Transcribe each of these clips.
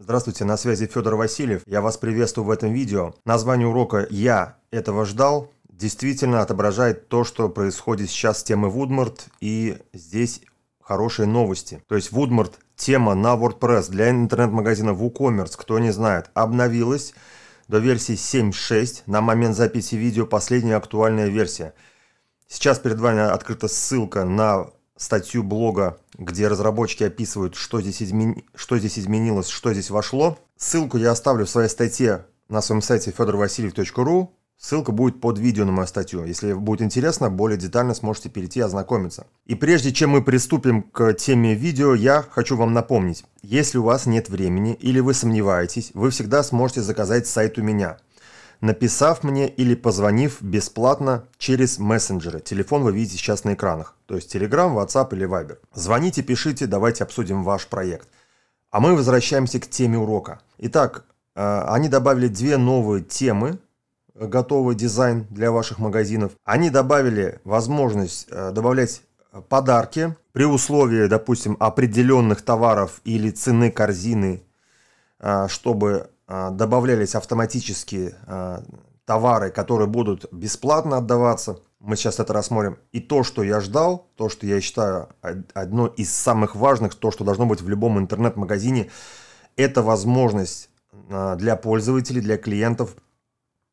Здравствуйте, на связи Федор Васильев. Я вас приветствую в этом видео. Название урока «Я этого ждал» действительно отображает то, что происходит сейчас с темой Woodmart, и здесь хорошие новости. То есть Woodmart тема на WordPress для интернет-магазина WooCommerce, кто не знает, обновилась до версии 7.6. На момент записи видео последняя актуальная версия. Сейчас перед вами открыта ссылка на статью блога где разработчики описывают, что здесь, измен... что здесь изменилось, что здесь вошло. Ссылку я оставлю в своей статье на своем сайте fedorvasiliev.ru. Ссылка будет под видео на мою статью. Если будет интересно, более детально сможете перейти и ознакомиться. И прежде чем мы приступим к теме видео, я хочу вам напомнить. Если у вас нет времени или вы сомневаетесь, вы всегда сможете заказать сайт у меня – написав мне или позвонив бесплатно через мессенджеры. Телефон вы видите сейчас на экранах, то есть Telegram, WhatsApp или Viber. Звоните, пишите, давайте обсудим ваш проект. А мы возвращаемся к теме урока. Итак, э, они добавили две новые темы, э, готовый дизайн для ваших магазинов. Они добавили возможность э, добавлять подарки при условии, допустим, определенных товаров или цены корзины, чтобы а, добавлялись автоматически а, товары, которые будут бесплатно отдаваться. Мы сейчас это рассмотрим. И то, что я ждал, то, что я считаю одно из самых важных, то, что должно быть в любом интернет-магазине, это возможность а, для пользователей, для клиентов –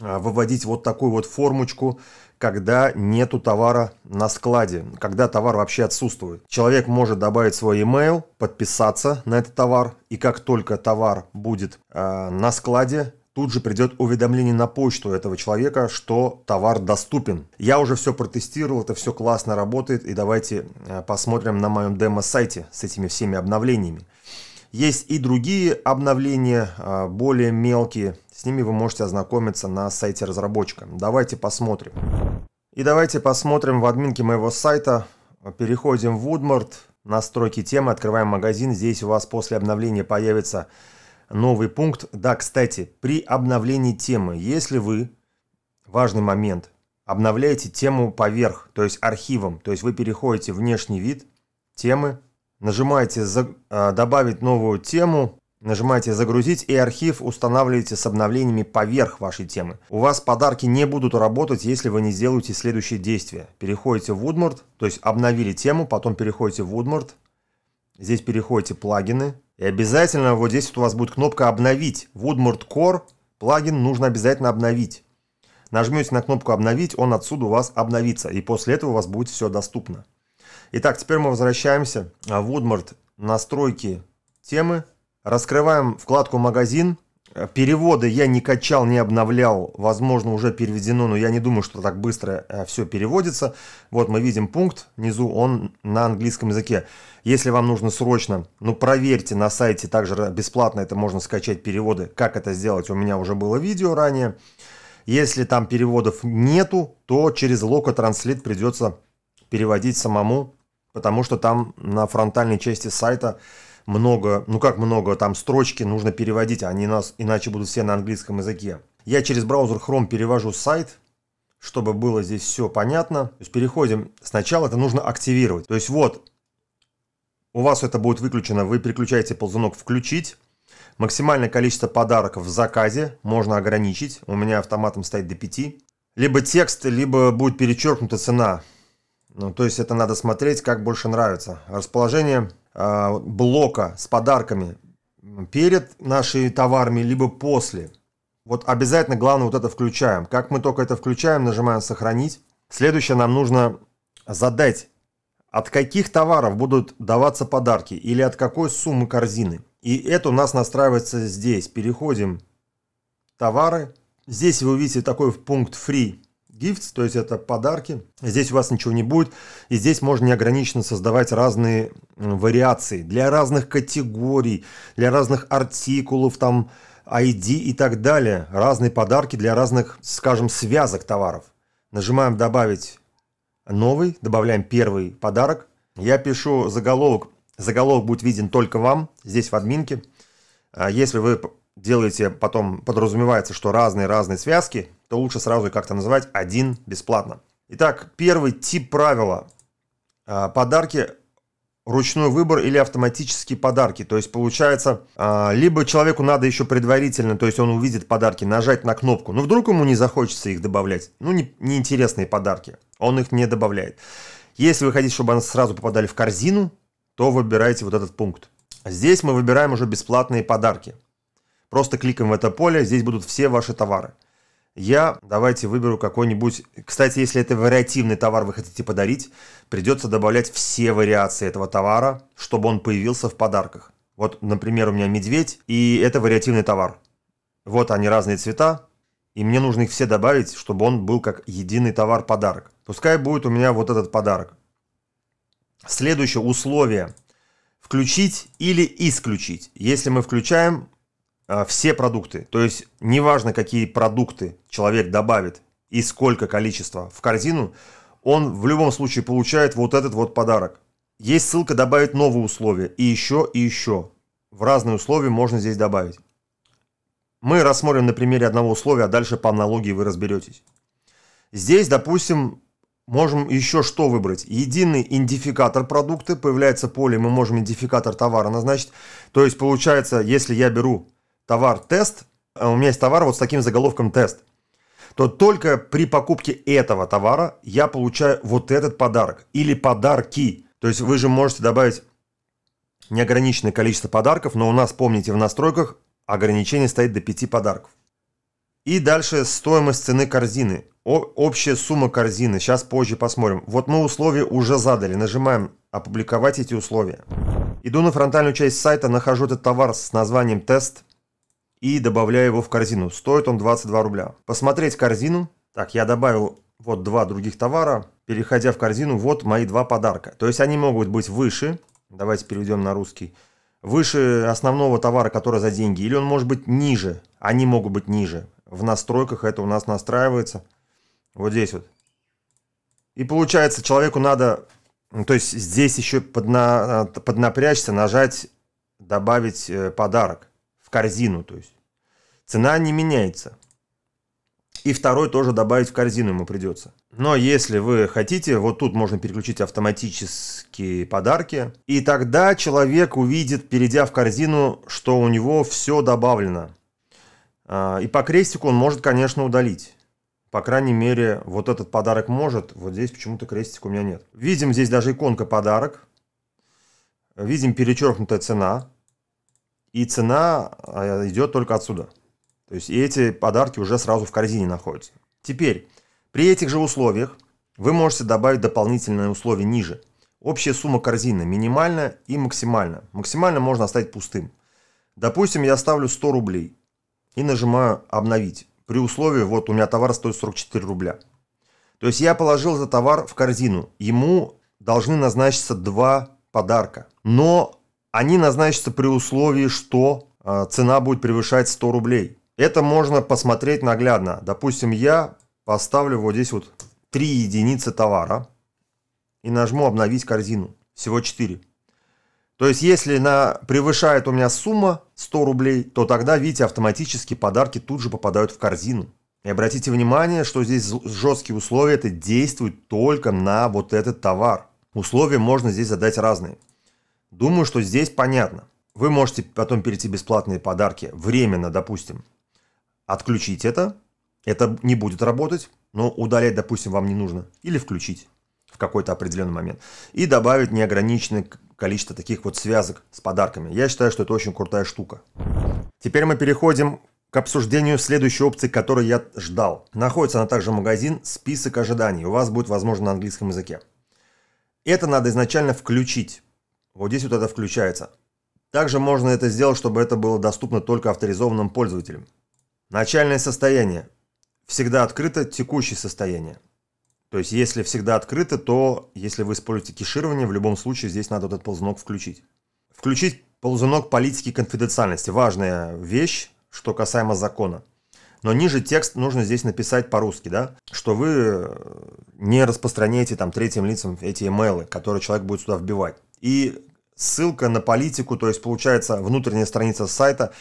а, выводить вот такую вот формочку, когда нету товара на складе, когда товар вообще отсутствует. Человек может добавить свой email, подписаться на этот товар, и как только товар будет э, на складе, тут же придет уведомление на почту этого человека, что товар доступен. Я уже все протестировал, это все классно работает, и давайте а, посмотрим на моем демо-сайте с этими всеми обновлениями. Есть и другие обновления, более мелкие, с ними вы можете ознакомиться на сайте разработчика. Давайте посмотрим. И давайте посмотрим в админке моего сайта. Переходим в Woodmart, настройки темы, открываем магазин. Здесь у вас после обновления появится новый пункт. Да, кстати, при обновлении темы, если вы, важный момент, обновляете тему поверх, то есть архивом, то есть вы переходите в внешний вид темы, нажимаете э, «Добавить новую тему», Нажимаете «Загрузить» и архив устанавливаете с обновлениями поверх вашей темы. У вас подарки не будут работать, если вы не сделаете следующее действие. Переходите в Woodmart, то есть обновили тему, потом переходите в Woodmart. Здесь переходите «Плагины». И обязательно вот здесь вот у вас будет кнопка «Обновить». Woodmart Core плагин нужно обязательно обновить. Нажмете на кнопку «Обновить», он отсюда у вас обновится. И после этого у вас будет все доступно. Итак, теперь мы возвращаемся в а, Woodmart «Настройки темы». Раскрываем вкладку «Магазин». Э, переводы я не качал, не обновлял. Возможно, уже переведено, но я не думаю, что так быстро э, все переводится. Вот мы видим пункт внизу, он на английском языке. Если вам нужно срочно, ну проверьте на сайте, также бесплатно это можно скачать переводы. Как это сделать, у меня уже было видео ранее. Если там переводов нету, то через Loco Translate придется переводить самому, потому что там на фронтальной части сайта много, ну как много, там строчки нужно переводить, они нас, иначе будут все на английском языке. Я через браузер Chrome перевожу сайт, чтобы было здесь все понятно. То есть переходим. Сначала это нужно активировать. То есть вот, у вас это будет выключено, вы переключаете ползунок «Включить». Максимальное количество подарков в заказе можно ограничить. У меня автоматом стоит до 5. Либо текст, либо будет перечеркнута цена. Ну, то есть это надо смотреть, как больше нравится. Расположение а, блока с подарками перед нашими товарами, либо после. Вот обязательно, главное, вот это включаем. Как мы только это включаем, нажимаем «Сохранить». Следующее нам нужно задать, от каких товаров будут даваться подарки или от какой суммы корзины. И это у нас настраивается здесь. Переходим «Товары». Здесь вы увидите такой пункт «Free» gifts, то есть это подарки. Здесь у вас ничего не будет, и здесь можно неограниченно создавать разные вариации для разных категорий, для разных артикулов, там ID и так далее. Разные подарки для разных, скажем, связок товаров. Нажимаем «Добавить новый», добавляем первый подарок. Я пишу заголовок. Заголовок будет виден только вам, здесь в админке. А если вы делаете потом, подразумевается, что разные-разные связки, то лучше сразу как-то называть один бесплатно. Итак, первый тип правила. А, подарки ручной выбор или автоматические подарки. То есть получается, а, либо человеку надо еще предварительно, то есть он увидит подарки, нажать на кнопку. Но вдруг ему не захочется их добавлять. Ну, не, неинтересные подарки. Он их не добавляет. Если вы хотите, чтобы они сразу попадали в корзину, то выбирайте вот этот пункт. Здесь мы выбираем уже бесплатные подарки. Просто кликаем в это поле, здесь будут все ваши товары. Я давайте выберу какой-нибудь... Кстати, если это вариативный товар вы хотите подарить, придется добавлять все вариации этого товара, чтобы он появился в подарках. Вот, например, у меня медведь, и это вариативный товар. Вот они разные цвета, и мне нужно их все добавить, чтобы он был как единый товар-подарок. Пускай будет у меня вот этот подарок. Следующее условие. Включить или исключить. Если мы включаем, Э, все продукты. То есть неважно, какие продукты человек добавит и сколько количества в корзину, он в любом случае получает вот этот вот подарок. Есть ссылка «Добавить новые условия» и еще, и еще. В разные условия можно здесь добавить. Мы рассмотрим на примере одного условия, а дальше по аналогии вы разберетесь. Здесь, допустим, можем еще что выбрать. Единый идентификатор продукта, появляется поле, мы можем идентификатор товара назначить. То есть получается, если я беру товар тест, э, у меня есть товар вот с таким заголовком тест, то только при покупке этого товара я получаю вот этот подарок или подарки. То есть вы же можете добавить неограниченное количество подарков, но у нас, помните, в настройках ограничение стоит до 5 подарков. И дальше стоимость цены корзины. О, общая сумма корзины. Сейчас позже посмотрим. Вот мы условия уже задали. Нажимаем «Опубликовать эти условия». Иду на фронтальную часть сайта, нахожу этот товар с названием «Тест» и добавляю его в корзину. Стоит он 22 рубля. Посмотреть корзину. Так, я добавил вот два других товара. Переходя в корзину, вот мои два подарка. То есть они могут быть выше. Давайте переведем на русский. Выше основного товара, который за деньги. Или он может быть ниже. Они могут быть ниже. В настройках это у нас настраивается. Вот здесь вот. И получается, человеку надо... Ну, то есть здесь еще подна, поднапрячься, нажать «Добавить э, подарок» корзину, то есть цена не меняется. И второй тоже добавить в корзину ему придется. Но если вы хотите, вот тут можно переключить автоматические подарки. И тогда человек увидит, перейдя в корзину, что у него все добавлено. А, и по крестику он может, конечно, удалить. По крайней мере, вот этот подарок может. Вот здесь почему-то крестик у меня нет. Видим здесь даже иконка подарок. Видим перечеркнутая цена. И цена а, идет только отсюда. То есть эти подарки уже сразу в корзине находятся. Теперь, при этих же условиях вы можете добавить дополнительные условия ниже. Общая сумма корзины минимальная и максимальная. Максимально можно оставить пустым. Допустим, я ставлю 100 рублей и нажимаю «Обновить». При условии, вот у меня товар стоит 44 рубля. То есть я положил за товар в корзину. Ему должны назначиться два подарка. Но они назначатся при условии, что а, цена будет превышать 100 рублей. Это можно посмотреть наглядно. Допустим, я поставлю вот здесь вот 3 единицы товара и нажму «Обновить корзину». Всего 4. То есть, если на, превышает у меня сумма 100 рублей, то тогда, видите, автоматически подарки тут же попадают в корзину. И обратите внимание, что здесь жесткие условия, это действует только на вот этот товар. Условия можно здесь задать разные. Думаю, что здесь понятно. Вы можете потом перейти бесплатные подарки, временно, допустим. Отключить это, это не будет работать, но удалять, допустим, вам не нужно. Или включить в какой-то определенный момент. И добавить неограниченное количество таких вот связок с подарками. Я считаю, что это очень крутая штука. Теперь мы переходим к обсуждению следующей опции, которую я ждал. Находится она также в магазин «Список ожиданий». У вас будет возможно на английском языке. Это надо изначально включить. Вот здесь вот это включается. Также можно это сделать, чтобы это было доступно только авторизованным пользователям. Начальное состояние. Всегда открыто текущее состояние. То есть, если всегда открыто, то если вы используете кеширование, в любом случае здесь надо вот этот ползунок включить. Включить ползунок политики конфиденциальности. Важная вещь, что касаемо закона. Но ниже текст нужно здесь написать по-русски, да, что вы э, не распространяете там третьим лицам эти имейлы, которые человек будет сюда вбивать и ссылка на политику, то есть получается внутренняя страница сайта,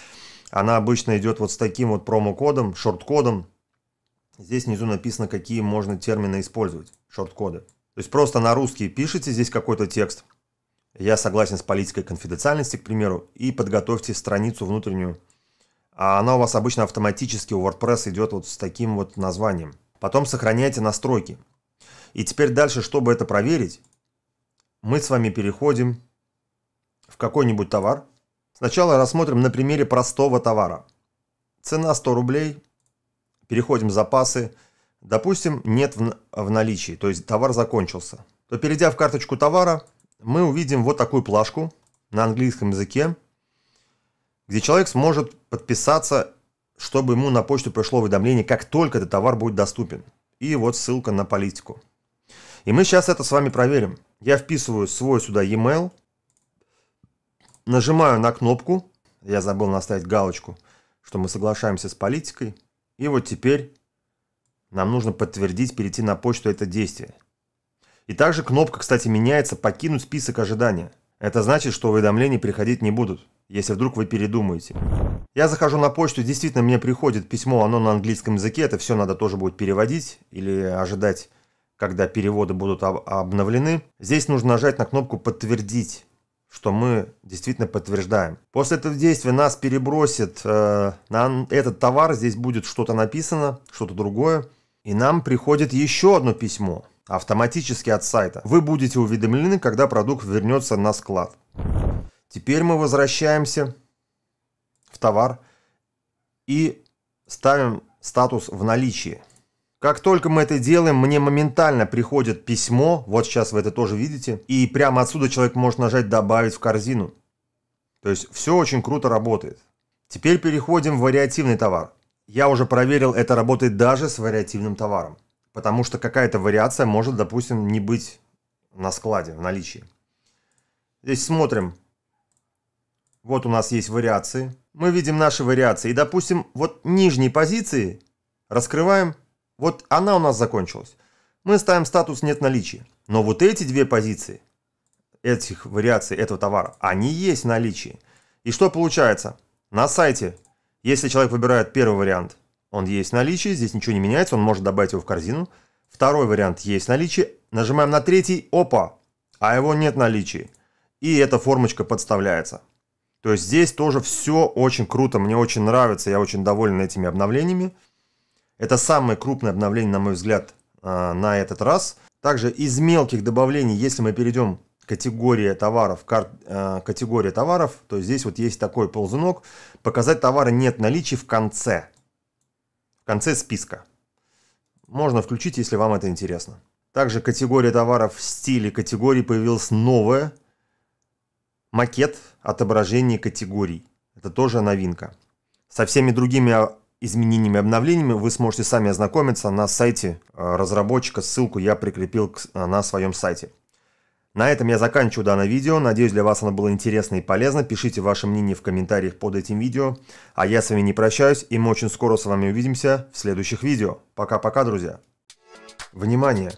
она обычно идет вот с таким вот промокодом, шорт-кодом. Здесь внизу написано, какие можно термины использовать, шорт-коды. То есть просто на русский пишите здесь какой-то текст. Я согласен с политикой конфиденциальности, к примеру, и подготовьте страницу внутреннюю. А она у вас обычно автоматически у WordPress идет вот с таким вот названием. Потом сохраняйте настройки. И теперь дальше, чтобы это проверить, мы с вами переходим в какой-нибудь товар. Сначала рассмотрим на примере простого товара. Цена 100 рублей. Переходим в запасы. Допустим, нет в, в наличии, то есть товар закончился. То перейдя в карточку товара, мы увидим вот такую плашку на английском языке, где человек сможет подписаться, чтобы ему на почту пришло уведомление, как только этот товар будет доступен. И вот ссылка на политику. И мы сейчас это с вами проверим. Я вписываю свой сюда e-mail, нажимаю на кнопку, я забыл наставить галочку, что мы соглашаемся с политикой, и вот теперь нам нужно подтвердить, перейти на почту это действие. И также кнопка, кстати, меняется «Покинуть список ожидания». Это значит, что уведомления приходить не будут, если вдруг вы передумаете. Я захожу на почту, действительно мне приходит письмо, оно на английском языке, это все надо тоже будет переводить или ожидать когда переводы будут обновлены. Здесь нужно нажать на кнопку «Подтвердить», что мы действительно подтверждаем. После этого действия нас перебросит э, на этот товар, здесь будет что-то написано, что-то другое. И нам приходит еще одно письмо, автоматически от сайта. Вы будете уведомлены, когда продукт вернется на склад. Теперь мы возвращаемся в товар и ставим статус в наличии. Как только мы это делаем, мне моментально приходит письмо, вот сейчас вы это тоже видите, и прямо отсюда человек может нажать «Добавить в корзину». То есть все очень круто работает. Теперь переходим в вариативный товар. Я уже проверил, это работает даже с вариативным товаром, потому что какая-то вариация может, допустим, не быть на складе, в наличии. Здесь смотрим. Вот у нас есть вариации. Мы видим наши вариации. И, допустим, вот нижние позиции раскрываем – вот она у нас закончилась. Мы ставим статус «нет наличия». Но вот эти две позиции, этих вариаций этого товара, они есть в наличии. И что получается? На сайте, если человек выбирает первый вариант, он есть в наличии, здесь ничего не меняется, он может добавить его в корзину. Второй вариант есть в наличии, нажимаем на третий, опа, а его нет в наличии. И эта формочка подставляется. То есть здесь тоже все очень круто, мне очень нравится, я очень доволен этими обновлениями. Это самое крупное обновление, на мой взгляд, а, на этот раз. Также из мелких добавлений, если мы перейдем категория товаров, кар, э, а, категория товаров, то здесь вот есть такой ползунок. Показать товары нет наличия в конце. В конце списка. Можно включить, если вам это интересно. Также категория товаров в стиле категории появилась новая. Макет отображения категорий. Это тоже новинка. Со всеми другими изменениями и обновлениями вы сможете сами ознакомиться на сайте э, разработчика. Ссылку я прикрепил э, на своем сайте. На этом я заканчиваю данное видео. Надеюсь, для вас оно было интересно и полезно. Пишите ваше мнение в комментариях под этим видео. А я с вами не прощаюсь, и мы очень скоро с вами увидимся в следующих видео. Пока-пока, друзья. Внимание!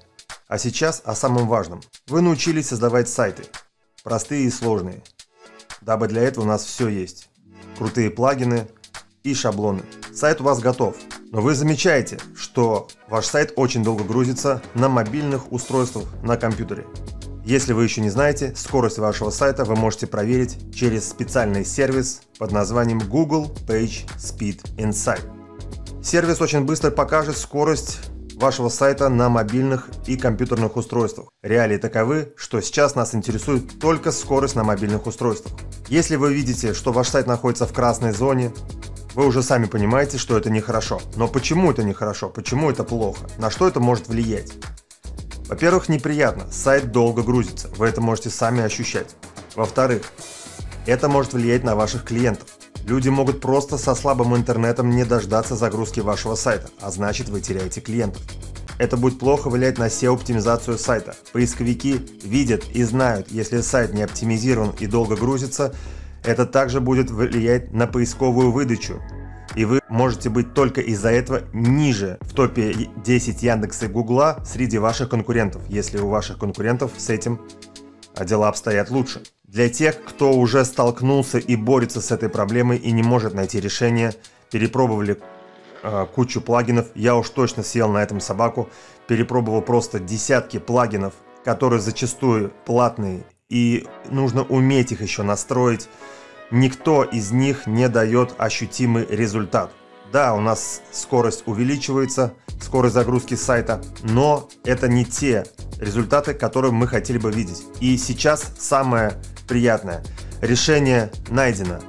А сейчас о самом важном. Вы научились создавать сайты. Простые и сложные. Дабы для этого у нас все есть. Крутые плагины, и шаблоны. Сайт у вас готов, но вы замечаете, что ваш сайт очень долго грузится на мобильных устройствах на компьютере. Если вы еще не знаете, скорость вашего сайта вы можете проверить через специальный сервис под названием Google Page Speed Insight. Сервис очень быстро покажет скорость вашего сайта на мобильных и компьютерных устройствах. Реалии таковы, что сейчас нас интересует только скорость на мобильных устройствах. Если вы видите, что ваш сайт находится в красной зоне, вы уже сами понимаете, что это нехорошо. Но почему это нехорошо? Почему это плохо? На что это может влиять? Во-первых, неприятно, сайт долго грузится, вы это можете сами ощущать. Во-вторых, это может влиять на ваших клиентов. Люди могут просто со слабым интернетом не дождаться загрузки вашего сайта, а значит вы теряете клиентов. Это будет плохо влиять на SEO-оптимизацию сайта. Поисковики видят и знают, если сайт не оптимизирован и долго грузится, это также будет влиять на поисковую выдачу. И вы можете быть только из-за этого ниже в топе 10 Яндекса и Гугла среди ваших конкурентов, если у ваших конкурентов с этим а дела обстоят лучше. Для тех, кто уже столкнулся и борется с этой проблемой и не может найти решение, перепробовали э, кучу плагинов, я уж точно съел на этом собаку, перепробовал просто десятки плагинов, которые зачастую платные, и нужно уметь их еще настроить. Никто из них не дает ощутимый результат. Да, у нас скорость увеличивается, скорость загрузки сайта, но это не те результаты, которые мы хотели бы видеть. И сейчас самое приятное. Решение найдено.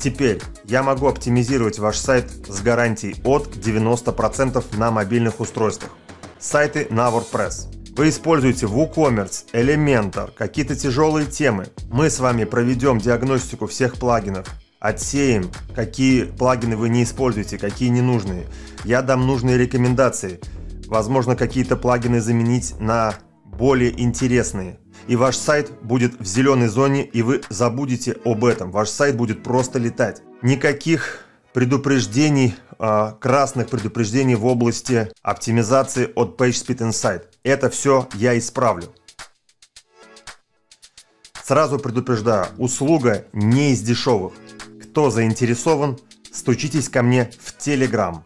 Теперь я могу оптимизировать ваш сайт с гарантией от 90% на мобильных устройствах. Сайты на WordPress. Вы используете WooCommerce, Elementor, какие-то тяжелые темы. Мы с вами проведем диагностику всех плагинов, отсеем, какие плагины вы не используете, какие ненужные. Я дам нужные рекомендации. Возможно, какие-то плагины заменить на более интересные и ваш сайт будет в зеленой зоне, и вы забудете об этом. Ваш сайт будет просто летать. Никаких предупреждений, а, красных предупреждений в области оптимизации от PageSpeed Insight. Это все я исправлю. Сразу предупреждаю, услуга не из дешевых. Кто заинтересован, стучитесь ко мне в Telegram.